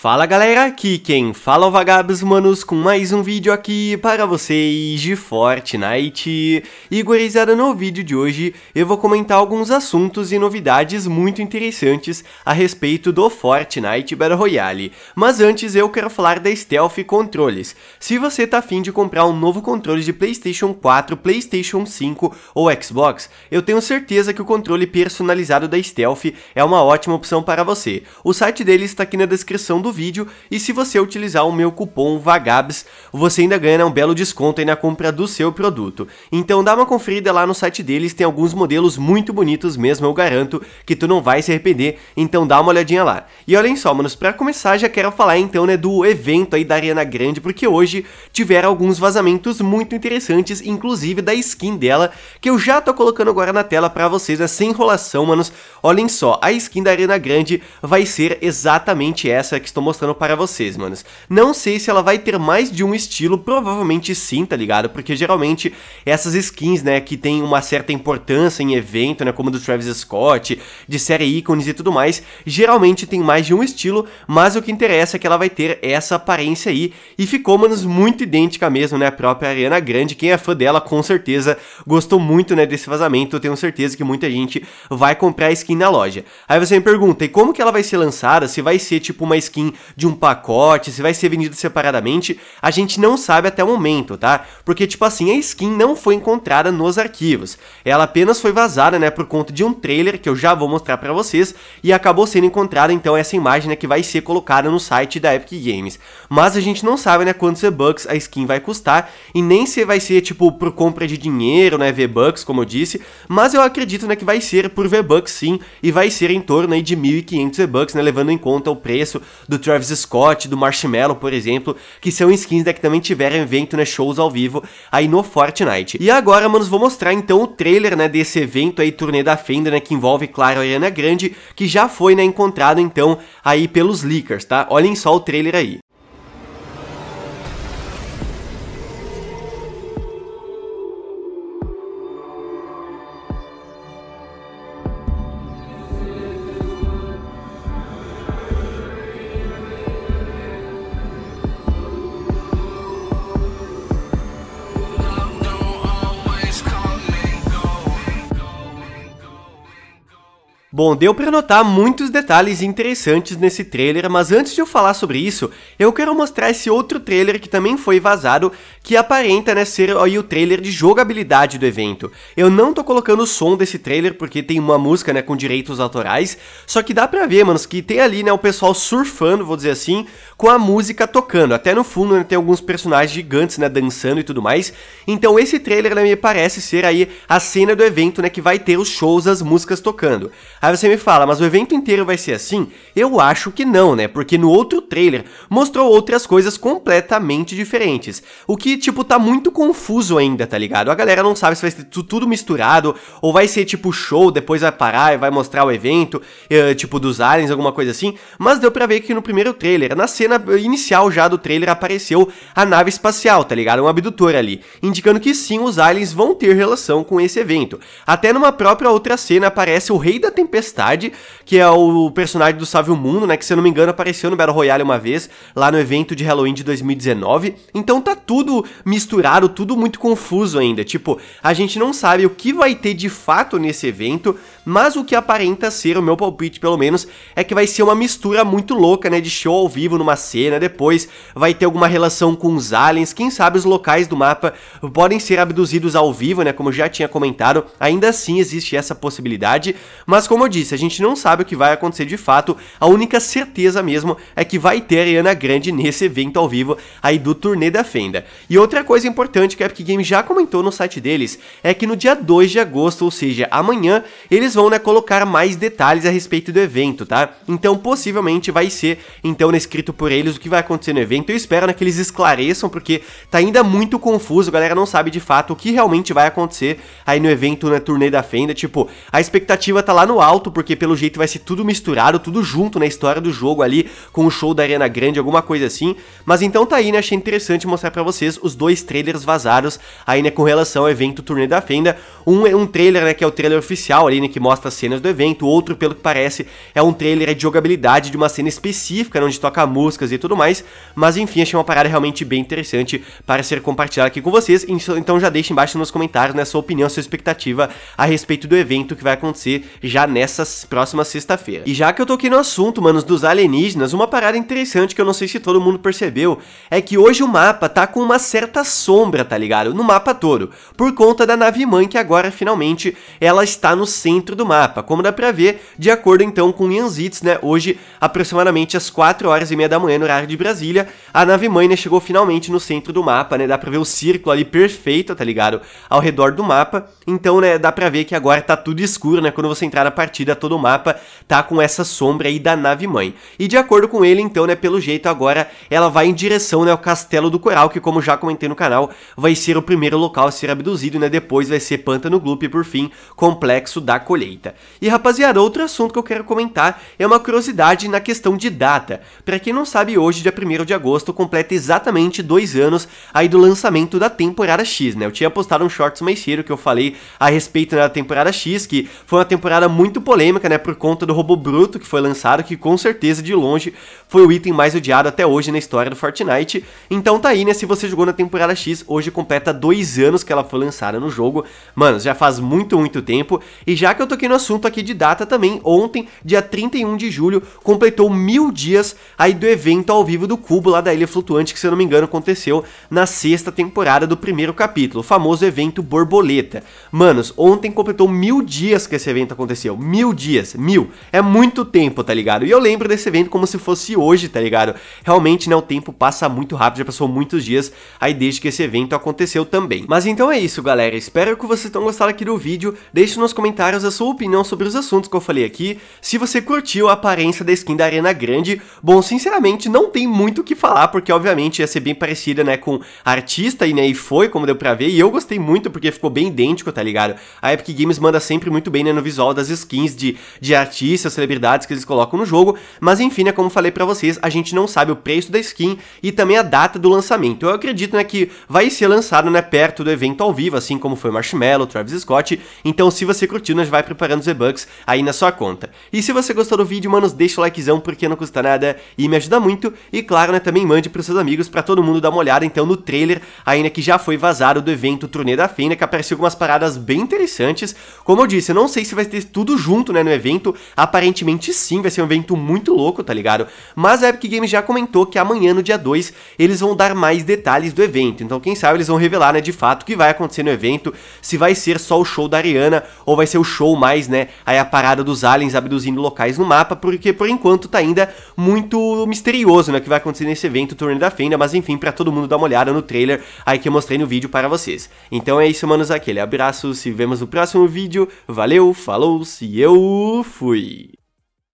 Fala galera, aqui quem fala é o Vagabos Manos com mais um vídeo aqui para vocês de Fortnite. E gurizada, no vídeo de hoje eu vou comentar alguns assuntos e novidades muito interessantes a respeito do Fortnite Battle Royale. Mas antes eu quero falar da Stealth Controles. Se você tá afim de comprar um novo controle de Playstation 4, Playstation 5 ou Xbox, eu tenho certeza que o controle personalizado da Stealth é uma ótima opção para você. O site dele está aqui na descrição do do vídeo e se você utilizar o meu cupom VAGABS, você ainda ganha um belo desconto na compra do seu produto. Então dá uma conferida lá no site deles, tem alguns modelos muito bonitos mesmo, eu garanto que tu não vai se arrepender, então dá uma olhadinha lá. E olhem só, manos, para começar já quero falar então, né, do evento aí da Arena Grande, porque hoje tiveram alguns vazamentos muito interessantes, inclusive da skin dela, que eu já tô colocando agora na tela para vocês, né, sem enrolação, manos. Olhem só, a skin da Arena Grande vai ser exatamente essa que estou estou mostrando para vocês, manos. Não sei se ela vai ter mais de um estilo, provavelmente sim, tá ligado? Porque geralmente essas skins, né, que tem uma certa importância em evento, né, como do Travis Scott, de série ícones e tudo mais, geralmente tem mais de um estilo, mas o que interessa é que ela vai ter essa aparência aí, e ficou, manos, muito idêntica mesmo, né, a própria Ariana Grande, quem é fã dela com certeza gostou muito, né, desse vazamento, eu tenho certeza que muita gente vai comprar a skin na loja. Aí você me pergunta, e como que ela vai ser lançada, se vai ser tipo uma skin de um pacote, se vai ser vendido separadamente, a gente não sabe até o momento, tá? Porque, tipo assim, a skin não foi encontrada nos arquivos. Ela apenas foi vazada, né, por conta de um trailer que eu já vou mostrar pra vocês e acabou sendo encontrada, então, essa imagem, né, que vai ser colocada no site da Epic Games. Mas a gente não sabe, né, quantos V-Bucks a skin vai custar e nem se vai ser, tipo, por compra de dinheiro, né, V-Bucks, como eu disse, mas eu acredito, né, que vai ser por V-Bucks sim e vai ser em torno aí de 1.500 V-Bucks, né, levando em conta o preço do do Travis Scott, do Marshmello, por exemplo, que são skins da né, que também tiveram evento, né, shows ao vivo aí no Fortnite. E agora, manos, vou mostrar então o trailer, né, desse evento aí, turnê da Fenda, né, que envolve, claro, a Ariana Grande, que já foi, né, encontrado então aí pelos leakers, tá? Olhem só o trailer aí. Bom, deu para notar muitos detalhes interessantes nesse trailer, mas antes de eu falar sobre isso, eu quero mostrar esse outro trailer que também foi vazado, que aparenta né, ser aí, o trailer de jogabilidade do evento. Eu não tô colocando o som desse trailer porque tem uma música né, com direitos autorais, só que dá pra ver, manos, que tem ali né, o pessoal surfando, vou dizer assim, com a música tocando. Até no fundo né, tem alguns personagens gigantes né, dançando e tudo mais. Então esse trailer né, me parece ser aí a cena do evento né, que vai ter os shows, as músicas tocando. Aí você me fala, mas o evento inteiro vai ser assim? Eu acho que não, né? Porque no outro trailer mostrou outras coisas completamente diferentes. O que, tipo, tá muito confuso ainda, tá ligado? A galera não sabe se vai ser tudo misturado ou vai ser, tipo, show, depois vai parar e vai mostrar o evento, eh, tipo, dos aliens, alguma coisa assim. Mas deu pra ver que no primeiro trailer, na cena inicial já do trailer, apareceu a nave espacial, tá ligado? Um abdutor ali, indicando que sim, os aliens vão ter relação com esse evento. Até numa própria outra cena aparece o rei da tempestade Tempestade, que é o personagem do Sávio Mundo, né? Que se eu não me engano apareceu no Battle Royale uma vez, lá no evento de Halloween de 2019. Então tá tudo misturado, tudo muito confuso ainda. Tipo, a gente não sabe o que vai ter de fato nesse evento, mas o que aparenta ser, o meu palpite pelo menos, é que vai ser uma mistura muito louca, né? De show ao vivo numa cena, depois vai ter alguma relação com os aliens, quem sabe os locais do mapa podem ser abduzidos ao vivo, né? Como já tinha comentado, ainda assim existe essa possibilidade, mas como como eu disse, a gente não sabe o que vai acontecer de fato, a única certeza mesmo é que vai ter Ariana Grande nesse evento ao vivo aí do turnê da Fenda. E outra coisa importante que a Epic Games já comentou no site deles é que no dia 2 de agosto, ou seja, amanhã, eles vão né, colocar mais detalhes a respeito do evento, tá? Então possivelmente vai ser então escrito por eles o que vai acontecer no evento. Eu espero né, que eles esclareçam porque tá ainda muito confuso, a galera não sabe de fato o que realmente vai acontecer aí no evento, na né, turnê da Fenda, tipo, a expectativa tá lá no alto alto, porque pelo jeito vai ser tudo misturado, tudo junto na história do jogo ali, com o show da Arena Grande, alguma coisa assim. Mas então tá aí, né? Achei interessante mostrar para vocês os dois trailers vazados aí, né, com relação ao evento Turnê da Fenda. Um é um trailer, né, que é o trailer oficial ali, né, que mostra as cenas do evento. Outro, pelo que parece, é um trailer de jogabilidade de uma cena específica, né? onde toca músicas e tudo mais. Mas enfim, achei uma parada realmente bem interessante para ser compartilhada aqui com vocês. Então já deixa embaixo nos comentários, né, sua opinião, sua expectativa a respeito do evento que vai acontecer já nessa nessa próxima sexta-feira. E já que eu toquei no assunto, manos, dos alienígenas, uma parada interessante que eu não sei se todo mundo percebeu é que hoje o mapa tá com uma certa sombra, tá ligado? No mapa todo, por conta da nave mãe que agora finalmente ela está no centro do mapa, como dá pra ver, de acordo então com Yanzits, né? Hoje, aproximadamente às 4 horas e meia da manhã, no horário de Brasília, a nave mãe né, chegou finalmente no centro do mapa, né? Dá pra ver o círculo ali perfeito, tá ligado? Ao redor do mapa. Então, né, dá pra ver que agora tá tudo escuro, né? Quando você entrar na partida partida, todo o mapa tá com essa sombra aí da nave-mãe. E de acordo com ele, então, né, pelo jeito agora, ela vai em direção, né, ao Castelo do Coral, que como já comentei no canal, vai ser o primeiro local a ser abduzido, né, depois vai ser Pântano Gloop e por fim, Complexo da Colheita. E rapaziada, outro assunto que eu quero comentar é uma curiosidade na questão de data. Para quem não sabe, hoje, dia 1 de agosto, completa exatamente dois anos aí do lançamento da temporada X, né, eu tinha postado um shorts mais cedo que eu falei a respeito né, da temporada X, que foi uma temporada muito muito polêmica, né, por conta do robô bruto que foi lançado, que com certeza de longe foi o item mais odiado até hoje na história do Fortnite. Então tá aí, né, se você jogou na temporada X, hoje completa dois anos que ela foi lançada no jogo. Mano, já faz muito, muito tempo. E já que eu toquei no assunto aqui de data também, ontem, dia 31 de julho, completou mil dias aí do evento ao vivo do Cubo lá da Ilha Flutuante, que se eu não me engano aconteceu na sexta temporada do primeiro capítulo, o famoso evento Borboleta. Manos, ontem completou mil dias que esse evento aconteceu, mil dias, mil. É muito tempo, tá ligado? E eu lembro desse evento como se fosse hoje, tá ligado? Realmente, né, o tempo passa muito rápido, já passou muitos dias aí desde que esse evento aconteceu também. Mas então é isso, galera. Espero que vocês tenham gostado aqui do vídeo. Deixe nos comentários a sua opinião sobre os assuntos que eu falei aqui. Se você curtiu a aparência da skin da Arena Grande, bom, sinceramente, não tem muito o que falar, porque obviamente ia ser bem parecida, né, com artista e, né, e foi, como deu pra ver. E eu gostei muito, porque ficou bem idêntico, tá ligado? A Epic Games manda sempre muito bem, né, no visual das skins skins de, de artistas, celebridades que eles colocam no jogo, mas enfim, né, como falei para vocês, a gente não sabe o preço da skin e também a data do lançamento. Eu acredito, né, que vai ser lançado, né, perto do evento ao vivo, assim como foi Marshmallow, Travis Scott, então se você curtiu, né, vai preparando os e-bucks aí na sua conta. E se você gostou do vídeo, mano, deixa o likezão porque não custa nada e me ajuda muito, e claro, né, também mande pros seus amigos para todo mundo dar uma olhada, então, no trailer, ainda né, que já foi vazado do evento Turnê da Fena, né, que apareceu algumas paradas bem interessantes, como eu disse, eu não sei se vai ter tudo junto, junto, né, no evento. Aparentemente sim, vai ser um evento muito louco, tá ligado? Mas a Epic Games já comentou que amanhã, no dia 2, eles vão dar mais detalhes do evento. Então, quem sabe eles vão revelar, né, de fato, o que vai acontecer no evento, se vai ser só o show da Ariana ou vai ser o show mais, né, aí a parada dos aliens abduzindo locais no mapa, porque por enquanto tá ainda muito misterioso, né, o que vai acontecer nesse evento, o Torneio da Fenda, mas enfim, para todo mundo dar uma olhada no trailer aí que eu mostrei no vídeo para vocês. Então é isso, manos, aquele abraço, se vemos no próximo vídeo, valeu, falou, se eu fui.